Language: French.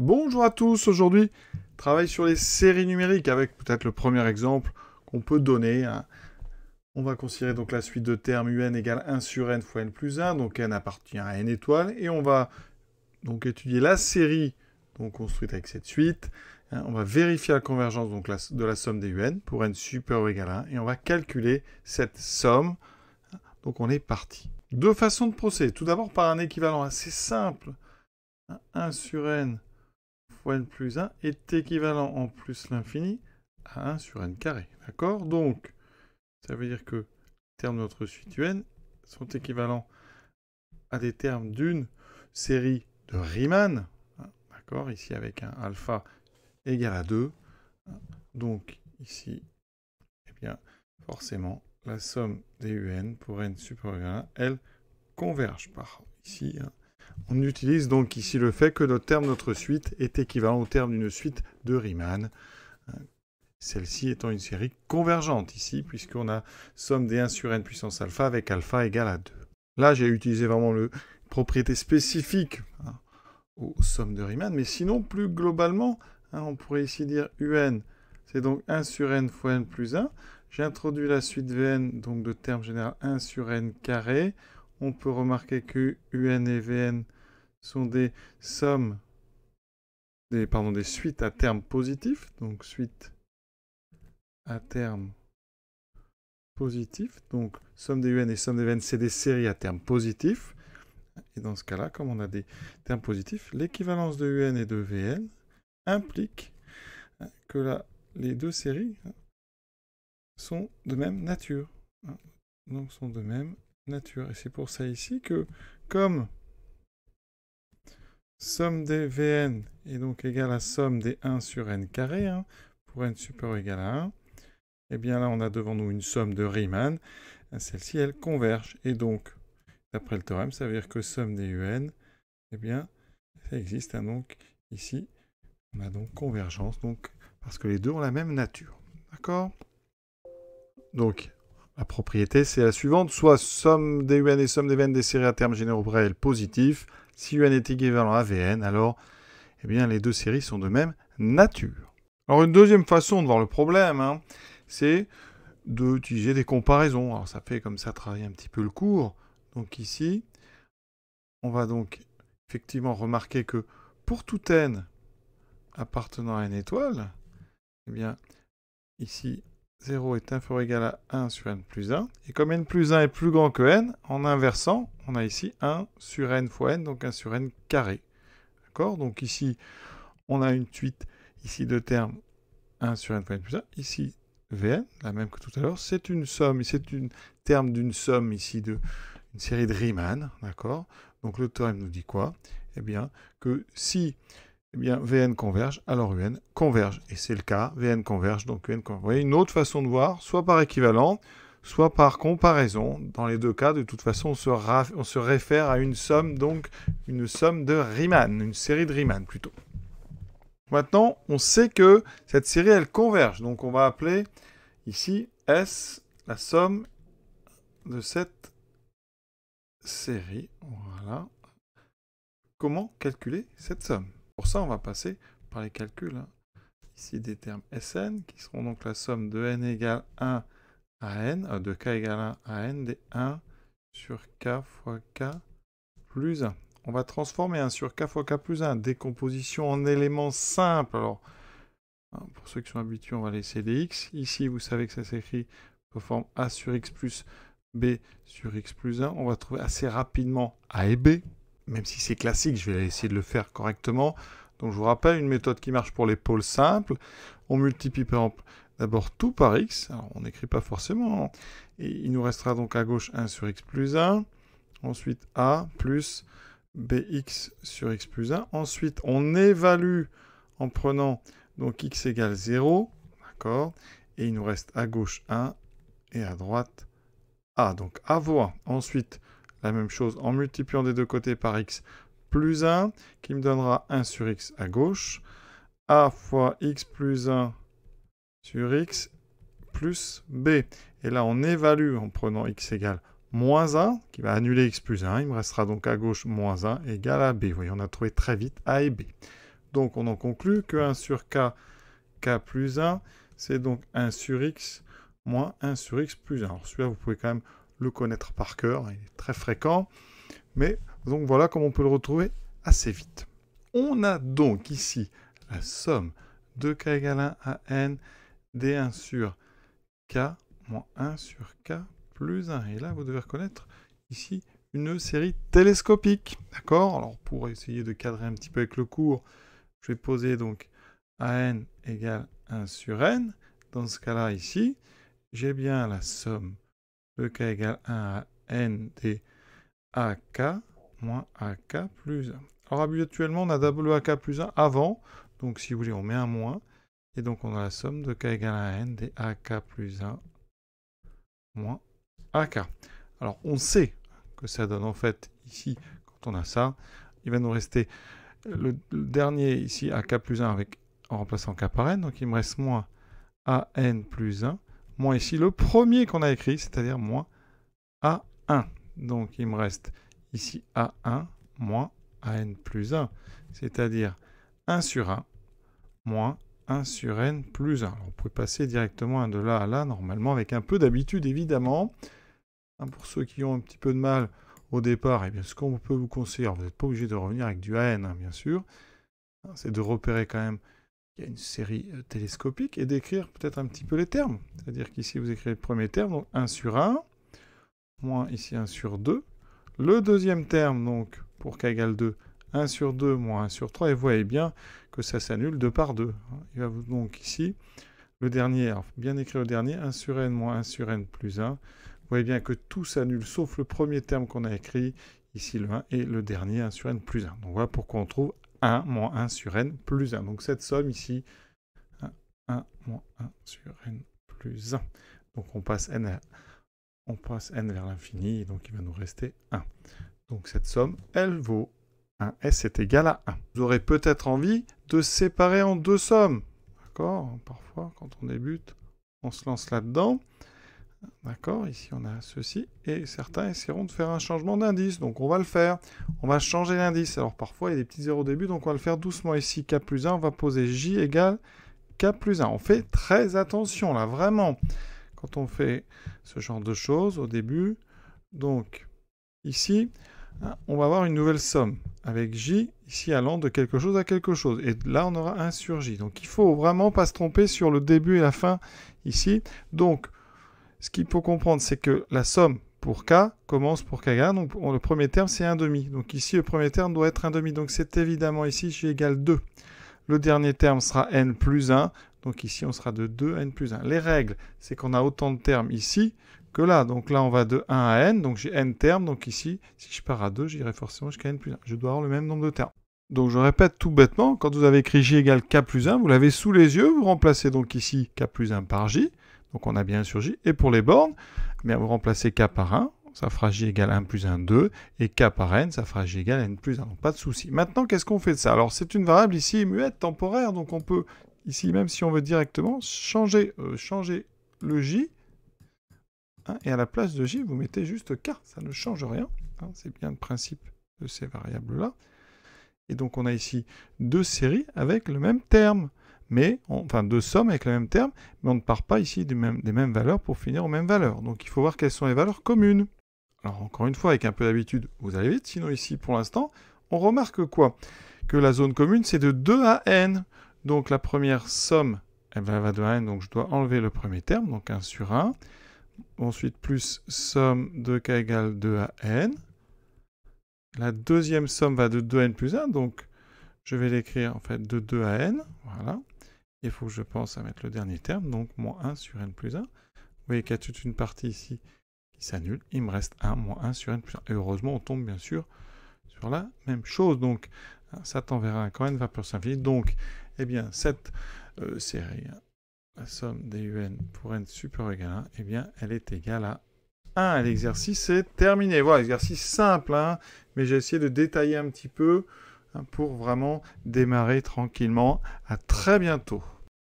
Bonjour à tous, aujourd'hui travail sur les séries numériques avec peut-être le premier exemple qu'on peut donner. Hein. On va considérer donc la suite de termes un égale 1 sur n fois n plus 1, donc n appartient à n étoile, et on va donc étudier la série donc construite avec cette suite. Hein. On va vérifier la convergence de la somme des un pour n supérieur ou égal à 1, et on va calculer cette somme. Hein. Donc on est parti. Deux façons de procéder. Tout d'abord par un équivalent assez simple. 1 sur n fois n plus 1 est équivalent en plus l'infini à 1 sur n carré. D'accord Donc, ça veut dire que les termes de notre suite un sont équivalents à des termes d'une série de Riemann. Hein, d'accord Ici avec un alpha égal à 2. Hein. Donc, ici, eh bien, forcément, la somme des UN pour n supérieur à 1, elle converge par ici. Hein. On utilise donc ici le fait que notre terme, notre suite, est équivalent au terme d'une suite de Riemann. Celle-ci étant une série convergente ici, puisqu'on a somme des 1 sur n puissance alpha avec alpha égale à 2. Là, j'ai utilisé vraiment le propriété spécifique hein, aux sommes de Riemann, mais sinon, plus globalement, hein, on pourrait ici dire un, c'est donc 1 sur n fois n plus 1. J'ai introduit la suite vn, donc de terme général 1 sur n carré on peut remarquer que UN et VN sont des sommes, pardon, des suites à termes positifs. donc suite à termes positif, donc somme des UN et somme des VN, c'est des séries à termes positifs. Et dans ce cas-là, comme on a des termes positifs, l'équivalence de UN et de VN implique que les deux séries sont de même nature. Hein, donc sont de même nature. Et c'est pour ça ici que, comme somme des Vn est donc égale à somme des 1 sur n carré, hein, pour n supérieur ou égal à 1, et eh bien là on a devant nous une somme de Riemann, celle-ci elle converge, et donc d'après le théorème ça veut dire que somme des un, et eh bien ça existe, hein, donc ici on a donc convergence, donc parce que les deux ont la même nature, d'accord Donc la propriété, c'est la suivante. Soit somme des UN et somme des VN des séries à termes généraux réels positifs. Si UN est équivalent à VN, alors eh bien, les deux séries sont de même nature. Alors une deuxième façon de voir le problème, hein, c'est d'utiliser des comparaisons. Alors ça fait comme ça travailler un petit peu le cours. Donc ici, on va donc effectivement remarquer que pour tout n appartenant à une étoile, eh bien ici 0 est inférieur ou égal à 1 sur n plus 1. Et comme n plus 1 est plus grand que n, en inversant, on a ici 1 sur n fois n, donc 1 sur n carré. D'accord Donc ici, on a une suite ici de termes 1 sur n fois n plus 1. Ici, Vn, la même que tout à l'heure, c'est une somme, c'est un terme d'une somme ici de une série de Riemann, d'accord Donc le théorème nous dit quoi Eh bien, que si eh bien, Vn converge, alors Un converge. Et c'est le cas, Vn converge, donc Un converge. Vous voyez, une autre façon de voir, soit par équivalent, soit par comparaison. Dans les deux cas, de toute façon, on se, on se réfère à une somme, donc une somme de Riemann, une série de Riemann plutôt. Maintenant, on sait que cette série, elle converge. Donc, on va appeler ici S la somme de cette série. Voilà. Comment calculer cette somme pour ça, on va passer par les calculs. Hein. Ici, des termes Sn, qui seront donc la somme de n égale 1 à n, euh, de k égale 1 à n, des 1 sur k fois k plus 1. On va transformer 1 sur k fois k plus 1, décomposition en éléments simples. Alors, hein, pour ceux qui sont habitués, on va laisser des x. Ici, vous savez que ça s'écrit sous forme a sur x plus b sur x plus 1. On va trouver assez rapidement a et b, même si c'est classique, je vais essayer de le faire correctement. Donc je vous rappelle une méthode qui marche pour les pôles simples. On multiplie par exemple d'abord tout par x. Alors on n'écrit pas forcément. Hein. Et il nous restera donc à gauche 1 sur x plus 1. Ensuite a plus bx sur x plus 1. Ensuite on évalue en prenant donc x égale 0. D'accord Et il nous reste à gauche 1 et à droite a. Donc avoir ensuite la même chose en multipliant des deux côtés par x plus 1, qui me donnera 1 sur x à gauche, a fois x plus 1 sur x plus b. Et là, on évalue en prenant x égale moins 1, qui va annuler x plus 1. Il me restera donc à gauche moins 1 égale à b. Vous voyez, on a trouvé très vite a et b. Donc, on en conclut que 1 sur k, k plus 1, c'est donc 1 sur x moins 1 sur x plus 1. Alors, celui-là, vous pouvez quand même le connaître par cœur, il est très fréquent. Mais donc voilà comment on peut le retrouver assez vite. On a donc ici la somme de k égale 1 à n d1 sur k moins 1 sur k plus 1. Et là, vous devez reconnaître ici une série télescopique. D'accord Alors pour essayer de cadrer un petit peu avec le cours, je vais poser donc n égale 1 sur n. Dans ce cas-là, ici, j'ai bien la somme E k égale 1 à N des AK moins AK plus 1. Alors habituellement, on a w AK plus 1 avant, donc si vous voulez, on met un moins, et donc on a la somme de K égale à N des AK plus 1 moins AK. Alors on sait que ça donne en fait ici, quand on a ça, il va nous rester le, dernier ici AK plus 1 avec, en remplaçant K par N, donc il me reste moins AN plus 1, moins ici le premier qu'on a écrit, c'est-à-dire moins A1. Donc il me reste ici A1 moins AN plus 1, c'est-à-dire 1 sur 1 moins 1 sur n plus 1. On peut passer directement de là à là, normalement, avec un peu d'habitude, évidemment. Hein, pour ceux qui ont un petit peu de mal au départ, et eh bien, ce qu'on peut vous conseiller, vous n'êtes pas obligé de revenir avec du AN, hein, bien sûr, hein, c'est de repérer quand même il y a une série euh, télescopique, et d'écrire peut-être un petit peu les termes. C'est-à-dire qu'ici, vous écrivez le premier terme, donc 1 sur 1, moins ici 1 sur 2. Le deuxième terme, donc, pour k égale 2, 1 sur 2 moins 1 sur 3, et vous voyez bien que ça s'annule 2 par 2. Hein. Il va vous donc ici, le dernier, bien écrit le dernier, 1 sur n moins 1 sur n plus 1. Vous voyez bien que tout s'annule, sauf le premier terme qu'on a écrit, ici le 1, et le dernier 1 sur n plus 1. Donc voilà pourquoi on trouve 1 moins 1 sur n plus 1. Donc cette somme ici, 1, 1 moins 1 sur n plus 1. Donc on passe n, on passe n vers l'infini, donc il va nous rester 1. Donc cette somme, elle vaut 1. S est égal à 1. Vous aurez peut-être envie de séparer en deux sommes. D'accord Parfois, quand on débute, on se lance là-dedans. D'accord Ici, on a ceci. Et certains essaieront de faire un changement d'indice. Donc, on va le faire. On va changer l'indice. Alors, parfois, il y a des petits zéros au début. Donc, on va le faire doucement. Ici, K plus 1, on va poser J égale K plus 1. On fait très attention, là, vraiment. Quand on fait ce genre de choses au début. Donc, ici, hein, on va avoir une nouvelle somme avec J ici allant de quelque chose à quelque chose. Et là, on aura 1 sur J. Donc, il faut vraiment pas se tromper sur le début et la fin ici. Donc, ce qu'il faut comprendre, c'est que la somme pour K commence pour Kga. Donc le premier terme, c'est 1 demi. Donc ici, le premier terme doit être 1 demi. Donc c'est évidemment ici, J égale 2. Le dernier terme sera N plus 1. Donc ici, on sera de 2 à N plus 1. Les règles, c'est qu'on a autant de termes ici que là. Donc là, on va de 1 à N. Donc j'ai N termes. Donc ici, si je pars à 2, j'irai forcément jusqu'à N plus 1. Je dois avoir le même nombre de termes. Donc je répète tout bêtement, quand vous avez écrit J égale K plus 1, vous l'avez sous les yeux, vous remplacez donc ici K plus 1 par J, donc on a bien sur J. Et pour les bornes, vous remplacez K par 1, ça fera J égale 1 plus 1, 2. Et K par N, ça fera J égale N plus 1. Donc pas de souci. Maintenant, qu'est-ce qu'on fait de ça Alors c'est une variable ici muette, temporaire. Donc on peut, ici même si on veut directement, changer, euh, changer le J. Hein, et à la place de J, vous mettez juste K. Ça ne change rien. Hein. c'est bien le principe de ces variables-là. Et donc on a ici deux séries avec le même terme mais enfin deux sommes avec le même terme, mais on ne part pas ici des mêmes, valeurs pour finir aux mêmes valeurs. Donc il faut voir quelles sont les valeurs communes. Alors encore une fois, avec un peu d'habitude, vous allez vite, sinon ici pour l'instant, on remarque quoi Que la zone commune c'est de 2 à n. Donc la première somme, elle va de 2 à n, donc je dois enlever le premier terme, donc 1 sur 1. Ensuite plus somme de k égale 2 à n. La deuxième somme va de 2 n plus 1, donc je vais l'écrire en fait de 2 à n, voilà il faut que je pense à mettre le dernier terme, donc moins 1 sur n plus 1. Vous voyez qu'il y a toute une partie ici qui s'annule. Il me reste 1, moins 1 sur n plus 1. Et heureusement, on tombe bien sûr sur la même chose. Donc, ça t'enverra quand n va plus s'infini. Donc, eh bien, cette euh, série, la somme des un pour n supérieur égal à 1, eh bien, elle est égale à 1. L'exercice est terminé. Voilà, exercice simple, hein, mais j'ai essayé de détailler un petit peu pour vraiment démarrer tranquillement. À très bientôt.